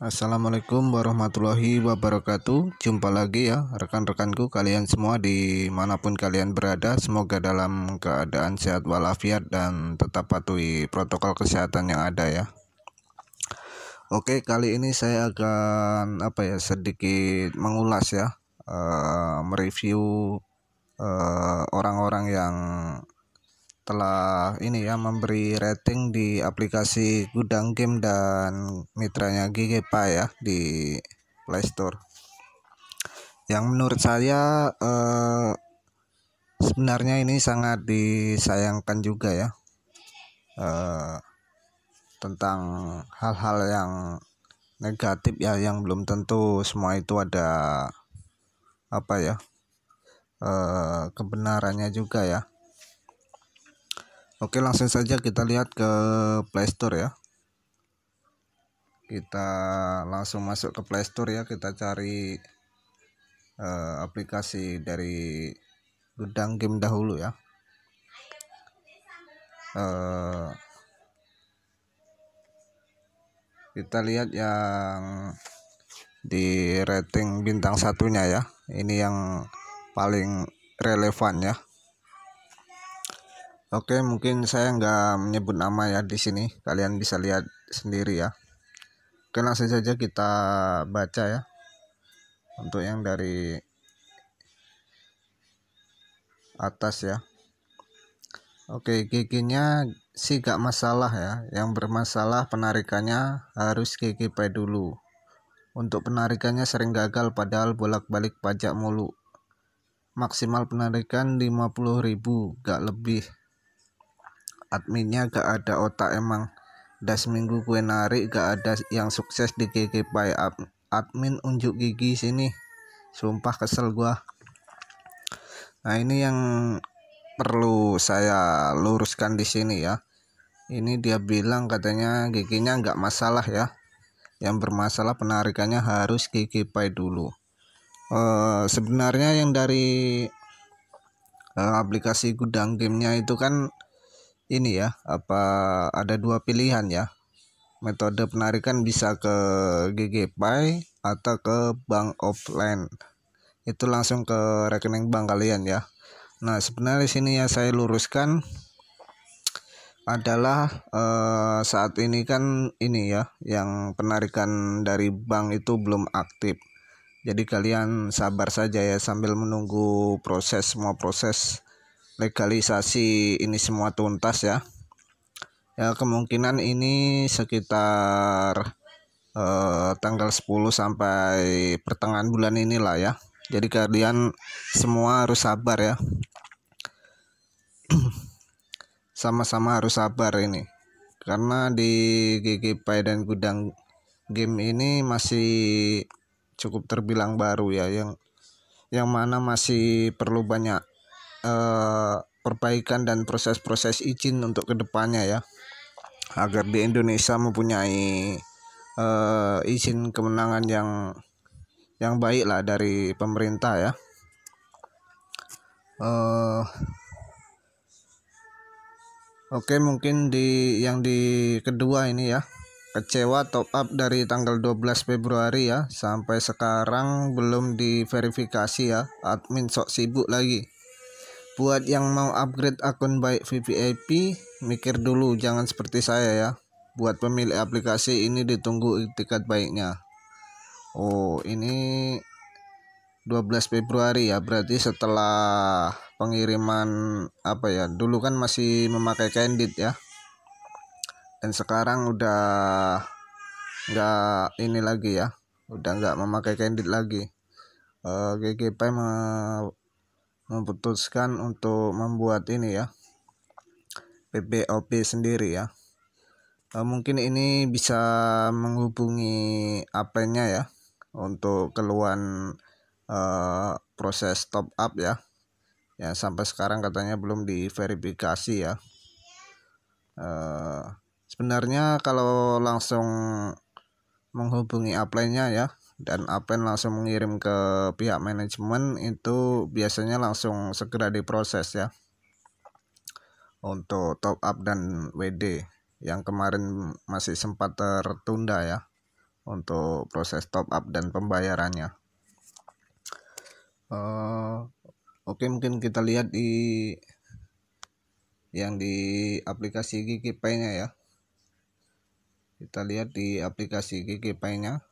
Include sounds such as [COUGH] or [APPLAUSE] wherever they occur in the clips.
Assalamualaikum warahmatullahi wabarakatuh Jumpa lagi ya rekan-rekanku kalian semua dimanapun kalian berada Semoga dalam keadaan sehat walafiat dan tetap patuhi protokol kesehatan yang ada ya Oke kali ini saya akan apa ya sedikit mengulas ya uh, Mereview Eh, orang-orang uh, yang telah ini ya memberi rating di aplikasi Gudang Game dan mitranya GGPA ya di Play Store. Yang menurut saya uh, sebenarnya ini sangat disayangkan juga ya Uh, tentang hal-hal yang negatif ya yang belum tentu semua itu ada apa ya Eh, kebenarannya juga ya Oke langsung saja kita lihat ke Playstore ya kita langsung masuk ke Playstore ya kita cari uh, aplikasi dari gudang game dahulu ya uh, kita lihat yang di rating bintang satunya ya ini yang paling relevan ya oke mungkin saya nggak menyebut nama ya di sini kalian bisa lihat sendiri ya oke langsung saja kita baca ya untuk yang dari atas ya oke giginya sih gak masalah ya yang bermasalah penarikannya harus gigi pay dulu untuk penarikannya sering gagal padahal bolak-balik pajak mulu maksimal penarikan 50.000 gak lebih adminnya gak ada otak emang udah seminggu gue narik gak ada yang sukses di GG Pay admin unjuk gigi sini sumpah kesel gua nah ini yang perlu saya luruskan di sini ya ini dia bilang katanya giginya nggak masalah ya yang bermasalah penarikannya harus gigi pay dulu Eh, sebenarnya yang dari uh, aplikasi gudang gamenya itu kan ini ya apa ada dua pilihan ya metode penarikan kan bisa ke GGPay atau ke bank offline itu langsung ke rekening bank kalian ya nah sebenarnya sini ya saya luruskan adalah eh, saat ini kan ini ya yang penarikan dari bank itu belum aktif jadi kalian sabar saja ya sambil menunggu proses semua proses legalisasi ini semua tuntas ya. Ya kemungkinan ini sekitar eh, tanggal 10 sampai pertengahan bulan inilah ya. Jadi kalian semua harus sabar ya. [CLEARS THROAT] Sama-sama harus sabar ini. Karena di GGP dan Gudang Game ini masih cukup terbilang baru ya yang yang mana masih perlu banyak uh, perbaikan dan proses-proses izin untuk kedepannya ya agar di Indonesia mempunyai uh, izin kemenangan yang yang baik lah dari pemerintah ya uh, Oke mungkin di yang di kedua ini ya kecewa top up dari tanggal 12 Februari ya sampai sekarang belum diverifikasi ya admin sok sibuk lagi buat yang mau upgrade akun baik VVIP mikir dulu jangan seperti saya ya buat pemilik aplikasi ini ditunggu tiket baiknya Oh ini 12 Februari ya berarti setelah pengiriman apa ya dulu kan masih memakai Candid ya dan sekarang udah nggak ini lagi ya udah nggak memakai candid lagi uh, eh, GGP me memutuskan untuk membuat ini ya PPOP sendiri ya uh, mungkin ini bisa menghubungi apanya ya untuk keluhan uh, proses top up ya ya sampai sekarang katanya belum diverifikasi ya uh, sebenarnya kalau langsung menghubungi upline-nya ya dan upline langsung mengirim ke pihak manajemen itu biasanya langsung segera diproses ya untuk top up dan WD yang kemarin masih sempat tertunda ya untuk proses top up dan pembayarannya uh, oke okay, mungkin kita lihat di yang di aplikasi gigi nya ya kita lihat di aplikasi GGP-nya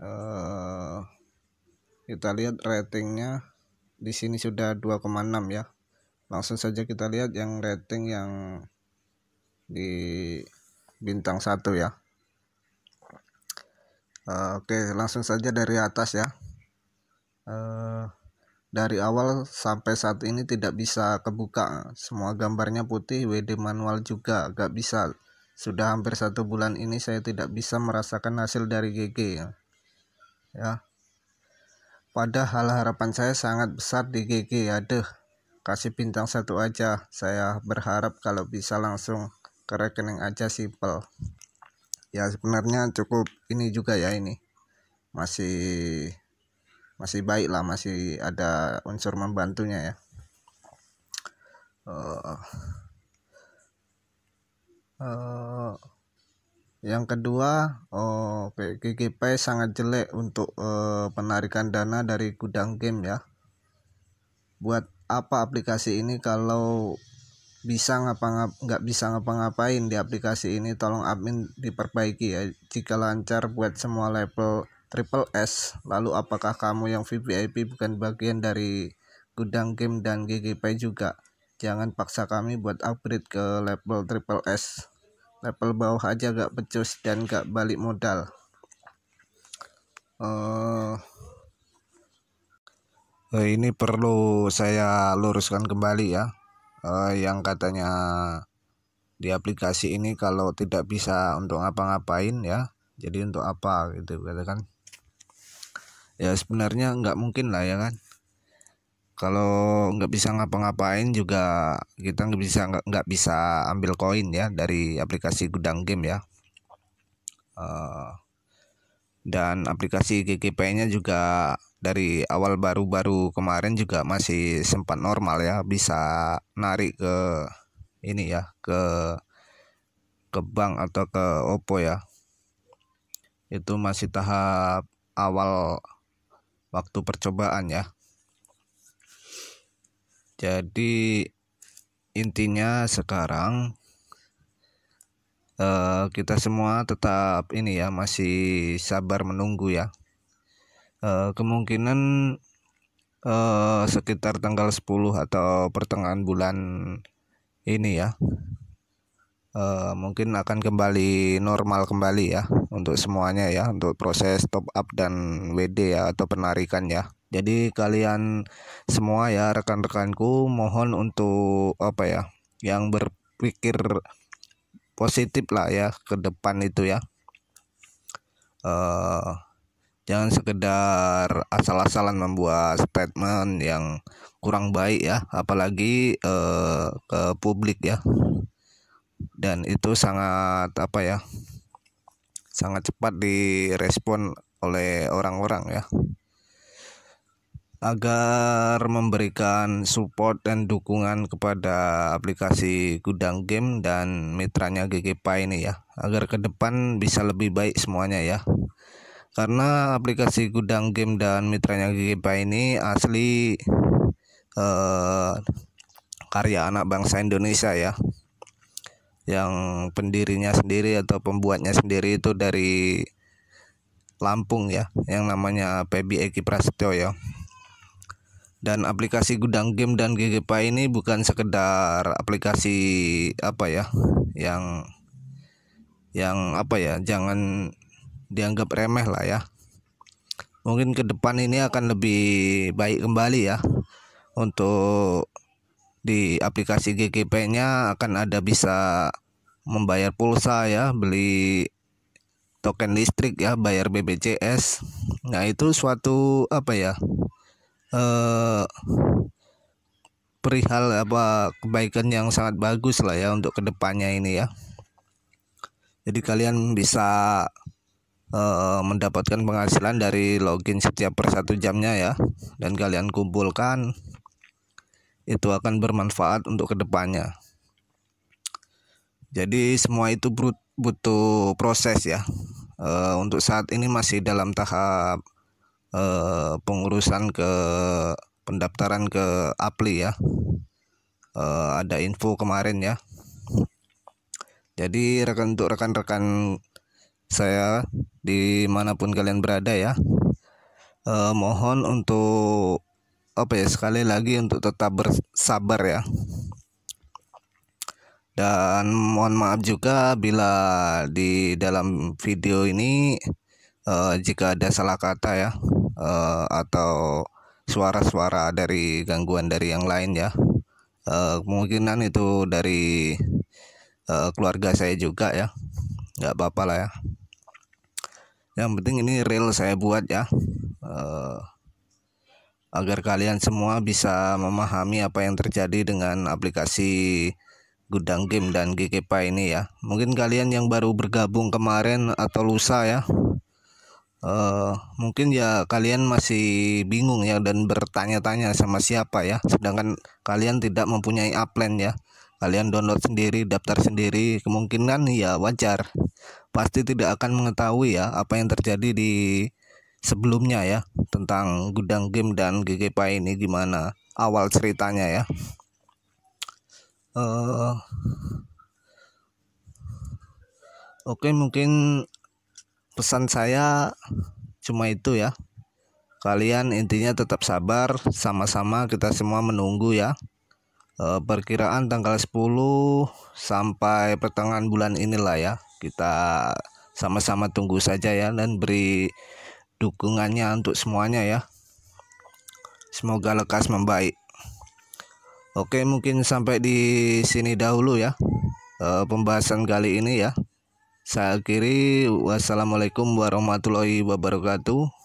uh, eh, kita lihat ratingnya di sini sudah 2,6 ya langsung saja kita lihat yang rating yang di bintang satu ya uh, oke okay, langsung saja dari atas ya uh, dari awal sampai saat ini tidak bisa kebuka semua gambarnya putih WD manual juga gak bisa sudah hampir satu bulan ini saya tidak bisa merasakan hasil dari GG ya. ya. Padahal harapan saya sangat besar di GG ya deh. Kasih bintang satu aja. Saya berharap kalau bisa langsung ke rekening aja simple. Ya sebenarnya cukup ini juga ya ini. Masih masih baik lah masih ada unsur membantunya ya. Uh, uh, yang kedua, oh, GGP sangat jelek untuk uh, penarikan dana dari gudang game ya. Buat apa aplikasi ini kalau bisa ngapa nggak bisa ngapa-ngapain di aplikasi ini tolong admin diperbaiki ya jika lancar buat semua level triple S lalu apakah kamu yang VIP bukan bagian dari gudang game dan GGP juga jangan paksa kami buat upgrade ke level triple S level bawah aja gak pecus dan gak balik modal uh, ini perlu saya luruskan kembali ya uh, yang katanya di aplikasi ini kalau tidak bisa untuk ngapa-ngapain ya jadi untuk apa gitu katakan ya sebenarnya nggak mungkin lah ya kan kalau nggak bisa ngapa-ngapain juga kita nggak bisa nggak bisa ambil koin ya dari aplikasi gudang game ya eh, dan aplikasi GGP nya juga dari awal baru-baru kemarin juga masih sempat normal ya bisa narik ke ini ya ke ke bank atau ke Oppo ya itu masih tahap awal waktu percobaan ya jadi intinya sekarang uh, kita semua tetap ini ya masih sabar menunggu ya uh, kemungkinan uh, sekitar tanggal 10 atau pertengahan bulan ini ya Eh, mungkin akan kembali normal kembali ya untuk semuanya ya untuk proses top up dan WD ya atau penarikan ya jadi kalian semua ya rekan-rekanku mohon untuk apa ya yang berpikir positif lah ya ke depan itu ya uh, jangan sekedar asal-asalan membuat statement yang kurang baik ya apalagi eh, ke publik ya dan itu sangat apa ya sangat cepat direspon oleh orang-orang ya agar memberikan support dan dukungan kepada aplikasi Gudang Game dan mitranya GGPA ini ya agar ke depan bisa lebih baik semuanya ya karena aplikasi Gudang Game dan mitranya GGPA ini asli eh, karya anak bangsa Indonesia ya yang pendirinya sendiri atau pembuatnya sendiri itu dari Lampung ya yang namanya Pebi Eki Prasetyo ya dan aplikasi gudang game dan GGPA ini bukan sekedar aplikasi apa ya yang yang apa ya jangan dianggap remeh lah ya mungkin ke depan ini akan lebih baik kembali ya untuk di aplikasi GGP-nya akan ada bisa membayar pulsa ya, beli token listrik ya, bayar BBJS. Nah, itu suatu apa ya? Eh perihal apa kebaikan yang sangat bagus lah ya untuk kedepannya ini ya. Jadi kalian bisa uh, mendapatkan penghasilan dari login setiap per satu jamnya ya dan kalian kumpulkan itu akan bermanfaat untuk kedepannya. Jadi semua itu butuh proses ya. E, untuk saat ini masih dalam tahap e, pengurusan ke pendaftaran ke APLI ya. E, ada info kemarin ya. Jadi rekan untuk rekan-rekan saya dimanapun kalian berada ya. E, mohon untuk apa ya sekali lagi untuk tetap bersabar ya dan mohon maaf juga bila di dalam video ini uh, jika ada salah kata ya uh, atau suara-suara dari gangguan dari yang lain ya uh, kemungkinan itu dari uh, keluarga saya juga ya nggak apa-apa lah ya yang penting ini real saya buat ya uh, agar kalian semua bisa memahami apa yang terjadi dengan aplikasi Gudang Game dan GKP ini ya. Mungkin kalian yang baru bergabung kemarin atau lusa ya. Uh, mungkin ya kalian masih bingung ya dan bertanya-tanya sama siapa ya sedangkan kalian tidak mempunyai upline ya kalian download sendiri daftar sendiri kemungkinan ya wajar pasti tidak akan mengetahui ya apa yang terjadi di sebelumnya ya tentang gudang game dan GGPA ini gimana awal ceritanya ya. Uh, Oke okay, mungkin pesan saya cuma itu ya. Kalian intinya tetap sabar, sama-sama kita semua menunggu ya. Eh, perkiraan tanggal 10 sampai pertengahan bulan inilah ya. Kita sama-sama tunggu saja ya dan beri dukungannya untuk semuanya ya. Semoga lekas membaik. Oke, mungkin sampai di sini dahulu ya. E, pembahasan kali ini ya. Saya akhiri. Wassalamualaikum warahmatullahi wabarakatuh.